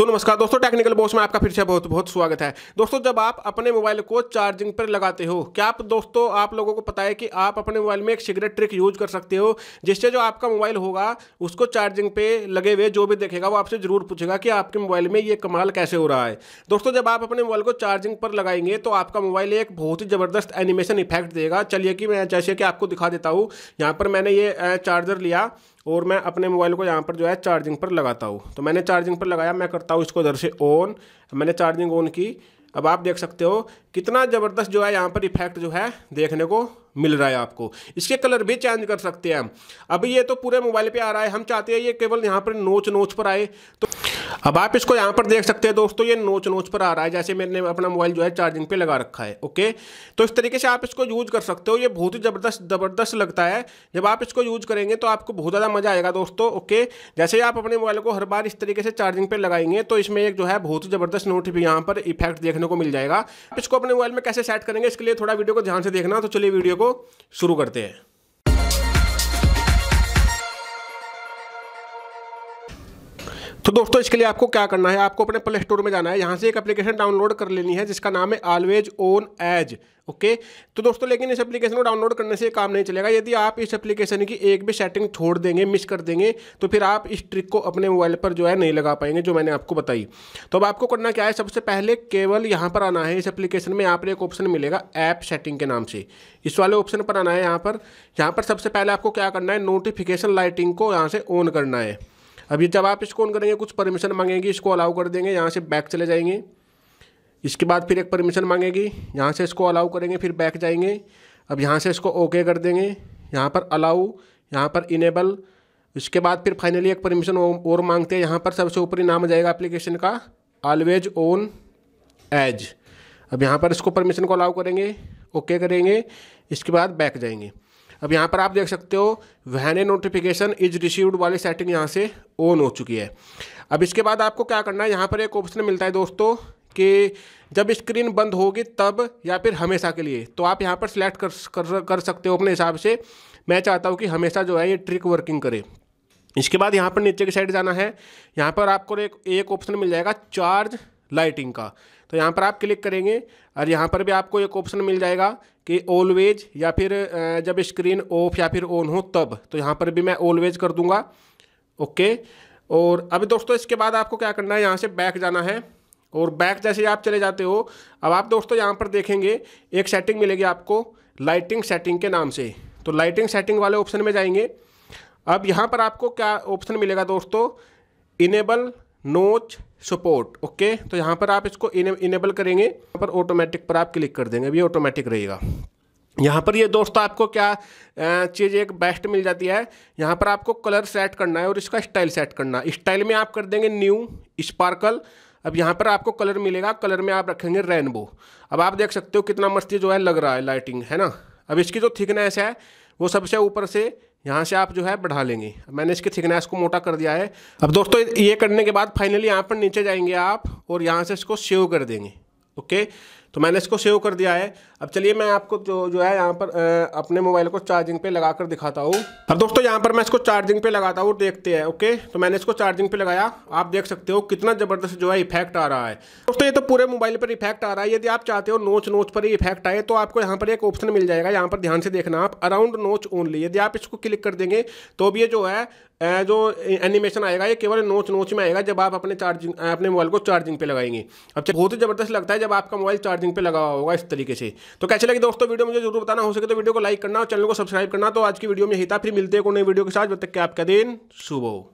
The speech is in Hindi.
सो नमस्कार दोस्तों टेक्निकल बॉस में आपका फिर से बहुत बहुत स्वागत है दोस्तों जब आप अपने मोबाइल को चार्जिंग पर लगाते हो क्या आप दोस्तों आप लोगों को पता है कि आप अपने मोबाइल में एक सिगरेट ट्रिक यूज कर सकते हो जिससे जो आपका मोबाइल होगा उसको चार्जिंग पे लगे हुए जो भी देखेगा वो आपसे जरूर पूछेगा कि आपके मोबाइल में ये कमाल कैसे हो रहा है दोस्तों जब आप अपने मोबाइल को चार्जिंग पर लगाएंगे तो आपका मोबाइल एक बहुत ही ज़बरदस्त एनिमेशन इफेक्ट देगा चलिए कि मैं जैसे कि आपको दिखा देता हूँ यहाँ पर मैंने ये चार्जर लिया और मैं अपने मोबाइल को यहाँ पर जो है चार्जिंग पर लगाता हूँ तो मैंने चार्जिंग पर लगाया मैं करता हूँ इसको इधर से ऑन मैंने चार्जिंग ऑन की अब आप देख सकते हो कितना ज़बरदस्त जो है यहाँ पर इफेक्ट जो है देखने को मिल रहा है आपको इसके कलर भी चेंज कर सकते हैं हम अभी ये तो पूरे मोबाइल पे आ रहा है हम चाहते हैं ये केवल यहाँ पर नोच नोच पर आए तो अब आप इसको यहाँ पर देख सकते हैं दोस्तों ये नोच नोच पर आ रहा है जैसे मैंने अपना मोबाइल जो है चार्जिंग पे लगा रखा है ओके तो इस तरीके से आप इसको यूज कर सकते हो ये बहुत ही ज़बरदस्त ज़बरदस्त लगता है जब आप इसको यूज करेंगे तो आपको बहुत ज़्यादा मज़ा आएगा दोस्तों ओके जैसे आप अपने मोबाइल को हर बार इस तरीके से चार्जिंग पर लगाएंगे तो इसमें एक जो है बहुत ही ज़बरदस्त नोट भी यहाँ पर इफेक्ट देखने को मिल जाएगा आप इसको अपने मोबाइल में कैसे सेट करेंगे इसके लिए थोड़ा वीडियो को ध्यान से देखना तो चलिए वीडियो को शुरू करते हैं तो दोस्तों इसके लिए आपको क्या करना है आपको अपने प्ले स्टोर में जाना है यहाँ से एक एप्लीकेशन डाउनलोड कर लेनी है जिसका नाम है ऑलवेज ओन एज ओके तो दोस्तों लेकिन इस एप्लीकेशन को डाउनलोड करने से काम नहीं चलेगा यदि आप इस एप्लीकेशन की एक भी सेटिंग छोड़ देंगे मिस कर देंगे तो फिर आप इस ट्रिक को अपने मोबाइल पर जो है नहीं लगा पाएंगे जो मैंने आपको बताई तो अब आपको करना क्या है सबसे पहले केवल यहाँ पर आना है इस एप्लीकेशन में यहाँ पर एक ऑप्शन मिलेगा ऐप सेटिंग के नाम से इस वाले ऑप्शन पर आना है यहाँ पर यहाँ पर सबसे पहले आपको क्या करना है नोटिफिकेशन लाइटिंग को यहाँ से ऑन करना है अब ये जब आप इसको ऑन करेंगे कुछ परमिशन मांगेंगी इसको अलाउ कर देंगे यहाँ से बैक चले जाएंगे इसके बाद फिर एक परमिशन मांगेगी यहाँ से इसको अलाउ करेंगे फिर बैक जाएंगे अब यहाँ से इसको ओके कर देंगे यहाँ पर अलाउ यहाँ पर इनेबल इसके बाद फिर फाइनली एक परमिशन और मांगते हैं यहाँ पर सबसे ऊपर ही नाम जाएगा एप्लीकेशन का ऑलवेज ओन एज अब यहाँ पर इसको परमिशन को अलाउ करेंगे ओके करेंगे इसके बाद बैक जाएंगे अब यहाँ पर आप देख सकते हो when a notification is received वाली सेटिंग यहाँ से ऑन हो चुकी है अब इसके बाद आपको क्या करना है यहाँ पर एक ऑप्शन मिलता है दोस्तों कि जब स्क्रीन बंद होगी तब या फिर हमेशा के लिए तो आप यहाँ पर सिलेक्ट कर, कर कर सकते हो अपने हिसाब से मैं चाहता हूँ कि हमेशा जो है ये ट्रिक वर्किंग करे इसके बाद यहाँ पर नीचे की साइड जाना है यहाँ पर आपको एक एक ऑप्शन मिल जाएगा चार्ज लाइटिंग का तो यहाँ पर आप क्लिक करेंगे और यहाँ पर भी आपको एक ऑप्शन मिल जाएगा कि ऑलवेज या फिर जब स्क्रीन ऑफ या फिर ऑन हो तब तो यहाँ पर भी मैं ऑलवेज कर दूँगा ओके और अभी दोस्तों इसके बाद आपको क्या करना है यहाँ से बैक जाना है और बैक जैसे आप चले जाते हो अब आप दोस्तों यहाँ पर देखेंगे एक सेटिंग मिलेगी आपको लाइटिंग सेटिंग के नाम से तो लाइटिंग सेटिंग वाले ऑप्शन में जाएंगे अब यहाँ पर आपको क्या ऑप्शन मिलेगा दोस्तों इनेबल नोच सपोर्ट ओके तो यहाँ पर आप इसको इनेबल करेंगे यहाँ पर ऑटोमेटिक पर आप क्लिक कर देंगे अभी ऑटोमेटिक रहेगा यहाँ पर ये दोस्तों आपको क्या चीज़ एक बेस्ट मिल जाती है यहाँ पर आपको कलर सेट करना है और इसका स्टाइल सेट करना है स्टाइल में आप कर देंगे न्यू स्पार्कल अब यहाँ पर आपको कलर मिलेगा कलर में आप रखेंगे रेनबो अब आप देख सकते हो कितना मस्ती जो है लग रहा है लाइटिंग है ना अब इसकी जो थिकनेस है वो सबसे ऊपर से यहाँ से आप जो है बढ़ा लेंगे मैंने इसके थिकनेस को मोटा कर दिया है अब दोस्तों ये करने के बाद फाइनली यहाँ पर नीचे जाएंगे आप और यहाँ से इसको सेव कर देंगे ओके तो मैंने इसको सेव कर दिया है अब चलिए मैं आपको जो जो है यहाँ पर अपने मोबाइल को चार्जिंग पे लगा कर दिखाता हूँ अब दोस्तों यहाँ पर मैं इसको चार्जिंग पे लगाता हूँ देखते हैं ओके तो मैंने इसको चार्जिंग पे लगाया आप देख सकते हो कितना ज़बरदस्त जो है इफेक्ट आ रहा है दोस्तों ये तो पूरे मोबाइल पर इफेक्ट आ रहा है यदि आप चाहते हो नोच नोच पर ही इफेक्ट आए तो आपको यहाँ पर एक ऑप्शन मिल जाएगा यहाँ पर ध्यान से देखना आप अराउंड नोच ओनली यदि आप इसको क्लिक कर देंगे तो भी ये जो है जो एनिमेशन आएगा ये केवल नोच नोच में आएगा जब आप अपने चार्जिंग अपने मोबाइल को चार्जिंग पे लगाएंगे अब बहुत ही ज़बरदस्त लगता है जब आपका मोबाइल चार्ज चार्जिंग पे लगा होगा इस तरीके से तो कैसे लगे दोस्तों वीडियो मुझे जरूर बताना हो सके तो वीडियो को लाइक करना और चैनल को सब्सक्राइब करना तो आज की वीडियो में यही था फिर मिलते हैं को नई वीडियो के साथ जब तक के आपका दिन सुबह